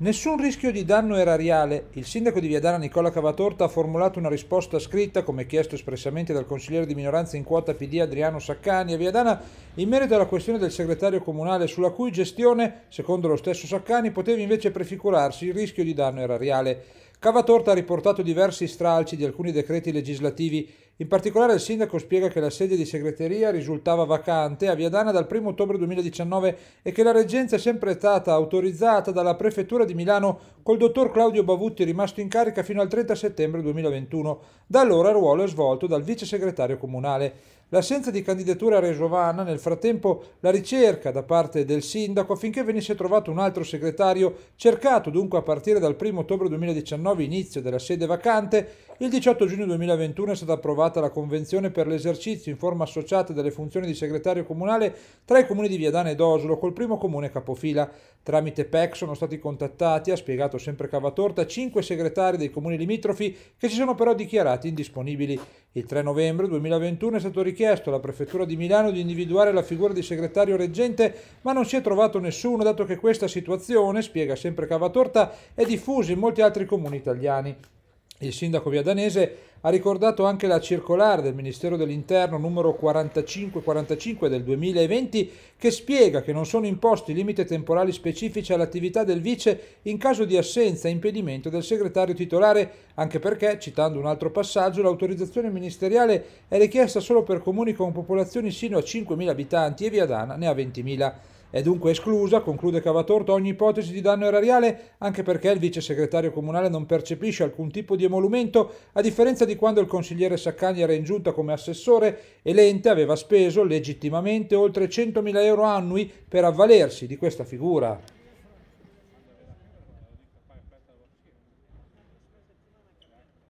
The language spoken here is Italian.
Nessun rischio di danno erariale. Il sindaco di Viadana Nicola Cavatorta ha formulato una risposta scritta, come chiesto espressamente dal consigliere di minoranza in quota PD Adriano Saccani a Viadana, in merito alla questione del segretario comunale, sulla cui gestione, secondo lo stesso Saccani, poteva invece prefigurarsi il rischio di danno erariale. Cavatorta ha riportato diversi stralci di alcuni decreti legislativi. In particolare il sindaco spiega che la sede di segreteria risultava vacante a Viadana dal 1 ottobre 2019 e che la reggenza è sempre stata autorizzata dalla prefettura di Milano col dottor Claudio Bavutti rimasto in carica fino al 30 settembre 2021. Da allora il ruolo è svolto dal vice segretario comunale. L'assenza di candidatura ha reso vana nel frattempo la ricerca da parte del sindaco affinché venisse trovato un altro segretario, cercato dunque a partire dal 1 ottobre 2019 2019, inizio della sede vacante, il 18 giugno 2021 è stata approvata la convenzione per l'esercizio in forma associata delle funzioni di segretario comunale tra i comuni di Viadana e Oslo col primo comune capofila. Tramite PEC sono stati contattati, ha spiegato sempre Cavatorta, cinque segretari dei comuni limitrofi che si sono però dichiarati indisponibili. Il 3 novembre 2021 è stato richiesto alla Prefettura di Milano di individuare la figura di segretario reggente, ma non si è trovato nessuno, dato che questa situazione, spiega sempre Cavatorta, è diffusa in molti altri comuni italiani. Il sindaco viadanese ha ricordato anche la circolare del Ministero dell'Interno numero 4545 del 2020 che spiega che non sono imposti limiti temporali specifici all'attività del vice in caso di assenza e impedimento del segretario titolare, anche perché, citando un altro passaggio, l'autorizzazione ministeriale è richiesta solo per comuni con popolazioni sino a 5.000 abitanti e Viadana ne ha 20.000. È dunque esclusa, conclude Cavatorto, ogni ipotesi di danno erariale, anche perché il vice segretario comunale non percepisce alcun tipo di emolumento, a differenza di quando il consigliere Saccani era in giunta come assessore e l'ente aveva speso legittimamente oltre 100.000 euro annui per avvalersi di questa figura.